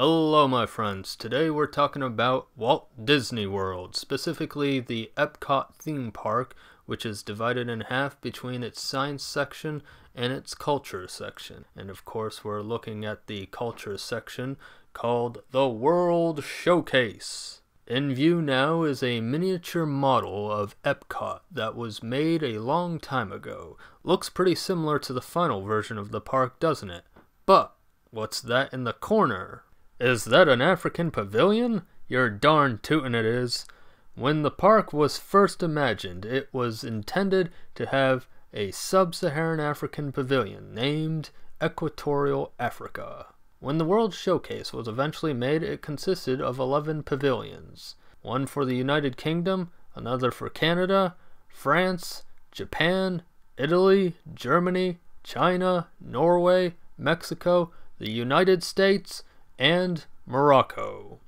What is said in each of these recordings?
Hello my friends, today we're talking about Walt Disney World, specifically the Epcot theme park, which is divided in half between its science section and its culture section. And of course we're looking at the culture section called the World Showcase. In view now is a miniature model of Epcot that was made a long time ago. Looks pretty similar to the final version of the park, doesn't it? But, what's that in the corner? Is that an African pavilion? You're darn tootin' it is. When the park was first imagined, it was intended to have a sub-Saharan African pavilion named Equatorial Africa. When the World Showcase was eventually made, it consisted of 11 pavilions. One for the United Kingdom, another for Canada, France, Japan, Italy, Germany, China, Norway, Mexico, the United States, and Morocco.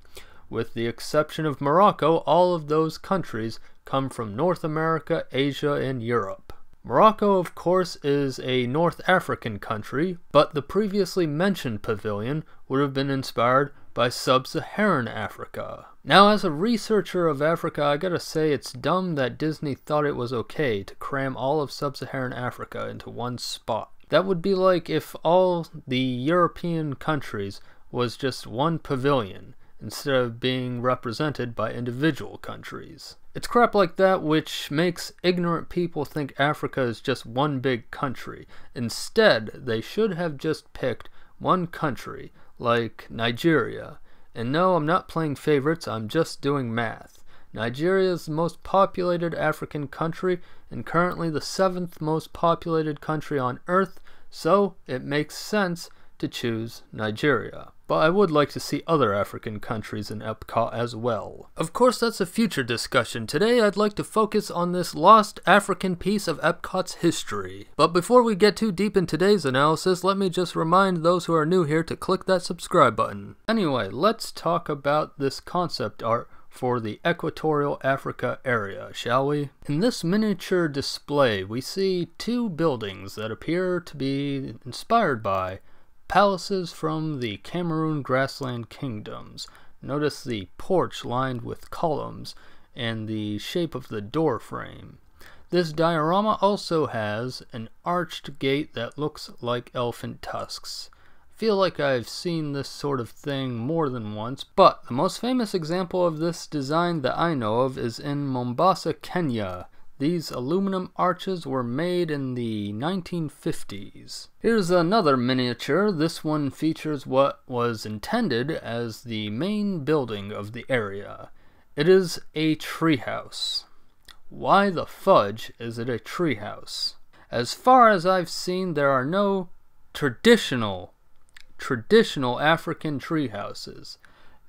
With the exception of Morocco, all of those countries come from North America, Asia, and Europe. Morocco, of course, is a North African country, but the previously mentioned pavilion would have been inspired by sub-Saharan Africa. Now, as a researcher of Africa, I gotta say it's dumb that Disney thought it was okay to cram all of sub-Saharan Africa into one spot. That would be like if all the European countries was just one pavilion instead of being represented by individual countries. It's crap like that which makes ignorant people think Africa is just one big country. Instead, they should have just picked one country, like Nigeria. And no, I'm not playing favorites, I'm just doing math. Nigeria is the most populated African country and currently the seventh most populated country on Earth, so it makes sense to choose Nigeria but I would like to see other African countries in Epcot as well. Of course, that's a future discussion. Today, I'd like to focus on this lost African piece of Epcot's history. But before we get too deep in today's analysis, let me just remind those who are new here to click that subscribe button. Anyway, let's talk about this concept art for the Equatorial Africa area, shall we? In this miniature display, we see two buildings that appear to be inspired by Palaces from the Cameroon grassland kingdoms. Notice the porch lined with columns and the shape of the door frame. This diorama also has an arched gate that looks like elephant tusks. feel like I've seen this sort of thing more than once, but the most famous example of this design that I know of is in Mombasa, Kenya. These aluminum arches were made in the 1950s. Here's another miniature. This one features what was intended as the main building of the area. It is a treehouse. Why the fudge is it a treehouse? As far as I've seen, there are no traditional, traditional African treehouses.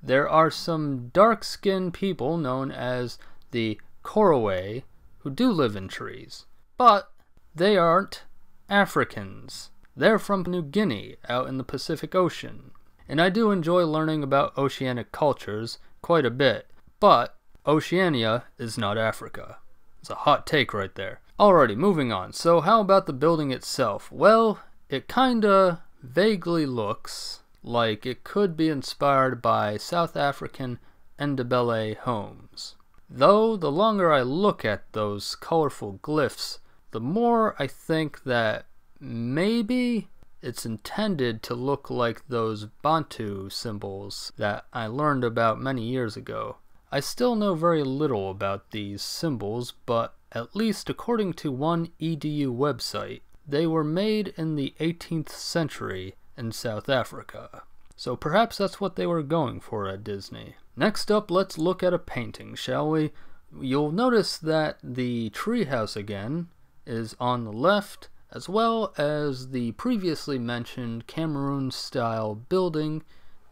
There are some dark-skinned people known as the Koroway who do live in trees, but they aren't Africans. They're from New Guinea out in the Pacific Ocean. And I do enjoy learning about oceanic cultures quite a bit, but Oceania is not Africa. It's a hot take right there. Alrighty, moving on. So, how about the building itself? Well, it kinda vaguely looks like it could be inspired by South African Endebele homes. Though the longer I look at those colorful glyphs, the more I think that maybe it's intended to look like those Bantu symbols that I learned about many years ago. I still know very little about these symbols, but at least according to one EDU website, they were made in the 18th century in South Africa. So perhaps that's what they were going for at Disney. Next up, let's look at a painting, shall we? You'll notice that the treehouse again is on the left, as well as the previously mentioned Cameroon-style building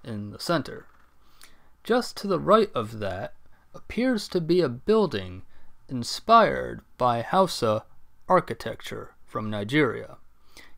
in the center. Just to the right of that appears to be a building inspired by Hausa architecture from Nigeria.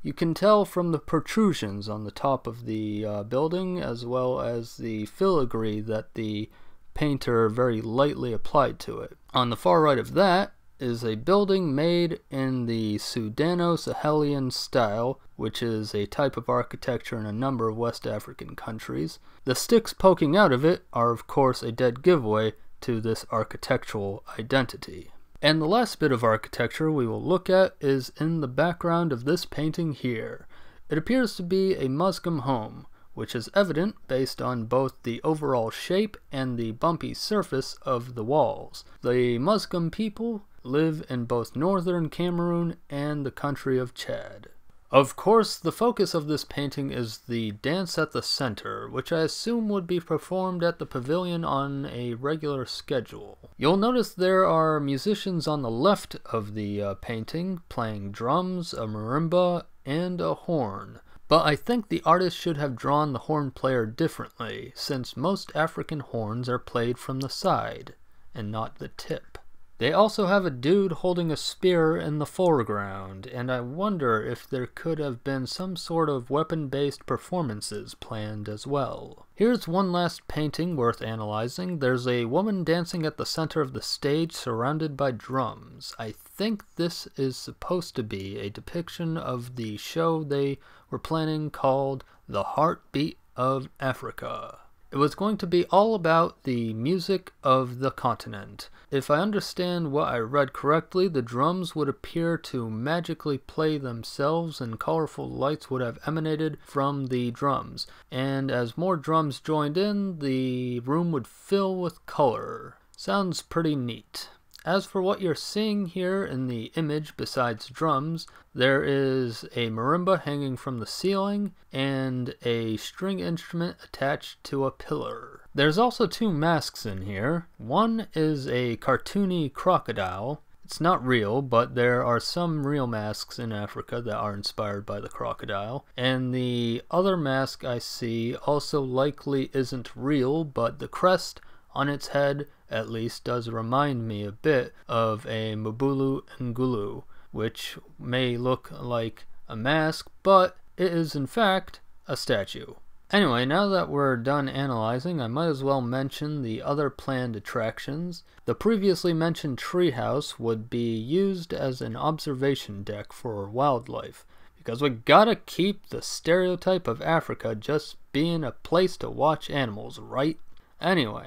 You can tell from the protrusions on the top of the uh, building as well as the filigree that the painter very lightly applied to it. On the far right of that is a building made in the Sudano-Sahelian style, which is a type of architecture in a number of West African countries. The sticks poking out of it are of course a dead giveaway to this architectural identity. And the last bit of architecture we will look at is in the background of this painting here. It appears to be a Muscom home, which is evident based on both the overall shape and the bumpy surface of the walls. The Muscom people live in both northern Cameroon and the country of Chad. Of course, the focus of this painting is the Dance at the Center, which I assume would be performed at the pavilion on a regular schedule. You'll notice there are musicians on the left of the uh, painting playing drums, a marimba, and a horn. But I think the artist should have drawn the horn player differently, since most African horns are played from the side, and not the tip. They also have a dude holding a spear in the foreground, and I wonder if there could have been some sort of weapon-based performances planned as well. Here's one last painting worth analyzing. There's a woman dancing at the center of the stage surrounded by drums. I think this is supposed to be a depiction of the show they were planning called The Heartbeat of Africa. It was going to be all about the music of the continent. If I understand what I read correctly, the drums would appear to magically play themselves and colorful lights would have emanated from the drums. And as more drums joined in, the room would fill with color. Sounds pretty neat. As for what you're seeing here in the image besides drums, there is a marimba hanging from the ceiling and a string instrument attached to a pillar. There's also two masks in here. One is a cartoony crocodile. It's not real, but there are some real masks in Africa that are inspired by the crocodile. And the other mask I see also likely isn't real, but the crest on its head at least does remind me a bit of a mbulu Ngulu, which may look like a mask, but it is in fact a statue. Anyway, now that we're done analyzing, I might as well mention the other planned attractions. The previously mentioned treehouse would be used as an observation deck for wildlife, because we gotta keep the stereotype of Africa just being a place to watch animals, right? Anyway,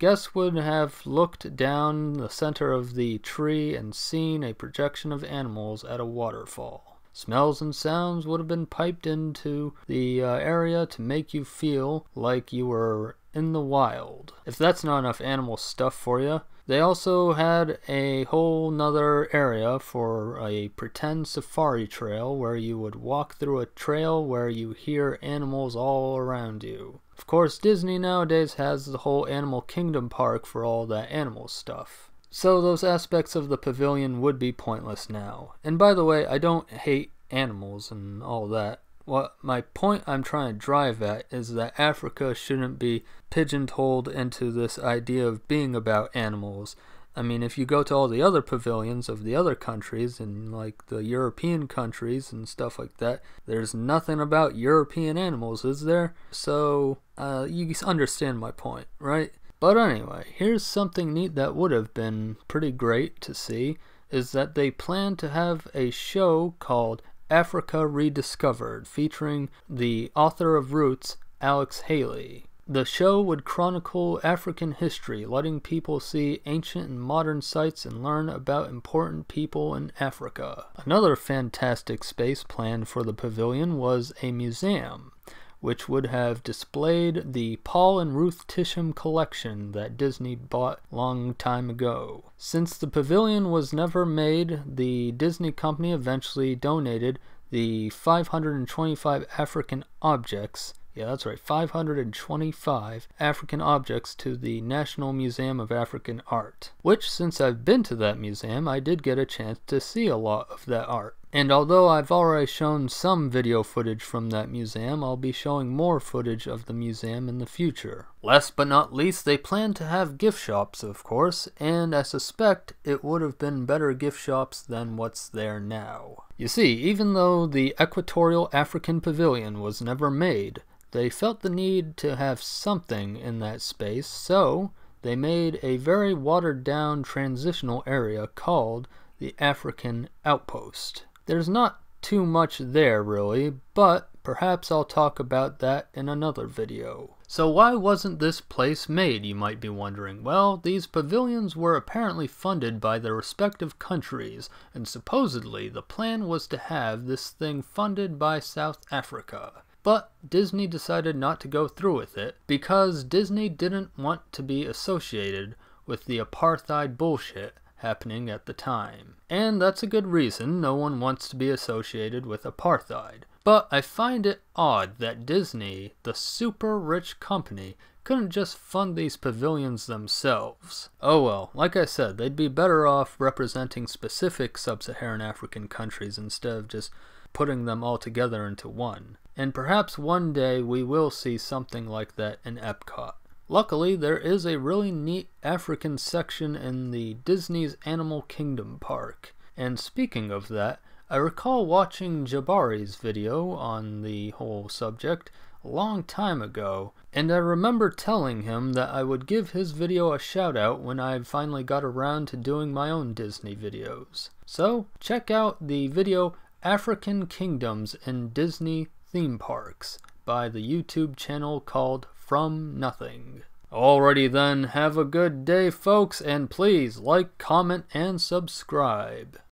Guess would have looked down the center of the tree and seen a projection of animals at a waterfall. Smells and sounds would have been piped into the uh, area to make you feel like you were in the wild. If that's not enough animal stuff for you, they also had a whole nother area for a pretend safari trail where you would walk through a trail where you hear animals all around you. Of course, Disney nowadays has the whole Animal Kingdom park for all that animal stuff. So those aspects of the pavilion would be pointless now. And by the way, I don't hate animals and all that. What my point I'm trying to drive at is that Africa shouldn't be pigeonholed into this idea of being about animals. I mean, if you go to all the other pavilions of the other countries and like the European countries and stuff like that, there's nothing about European animals, is there? So, uh, you understand my point, right? But anyway, here's something neat that would have been pretty great to see is that they plan to have a show called Africa Rediscovered, featuring the author of Roots, Alex Haley. The show would chronicle African history, letting people see ancient and modern sites and learn about important people in Africa. Another fantastic space planned for the pavilion was a museum which would have displayed the Paul and Ruth Tisham collection that Disney bought long time ago. Since the pavilion was never made, the Disney company eventually donated the 525 African objects yeah, that's right. 525 African objects to the National Museum of African Art, which, since I've been to that museum, I did get a chance to see a lot of that art. And although I've already shown some video footage from that museum, I'll be showing more footage of the museum in the future. Last but not least, they plan to have gift shops, of course, and I suspect it would have been better gift shops than what's there now. You see, even though the Equatorial African Pavilion was never made, they felt the need to have something in that space, so they made a very watered down transitional area called the African Outpost. There's not too much there really, but perhaps I'll talk about that in another video. So why wasn't this place made, you might be wondering? Well, these pavilions were apparently funded by their respective countries, and supposedly the plan was to have this thing funded by South Africa. But Disney decided not to go through with it, because Disney didn't want to be associated with the apartheid bullshit happening at the time. And that's a good reason no one wants to be associated with apartheid. But I find it odd that Disney, the super rich company, couldn't just fund these pavilions themselves. Oh well, like I said, they'd be better off representing specific sub-Saharan African countries instead of just putting them all together into one. And perhaps one day we will see something like that in Epcot. Luckily, there is a really neat African section in the Disney's Animal Kingdom Park. And speaking of that, I recall watching Jabari's video on the whole subject a long time ago, and I remember telling him that I would give his video a shout out when I finally got around to doing my own Disney videos. So, check out the video African Kingdoms in Disney Theme Parks by the YouTube channel called from nothing. Alrighty then, have a good day, folks, and please like, comment, and subscribe.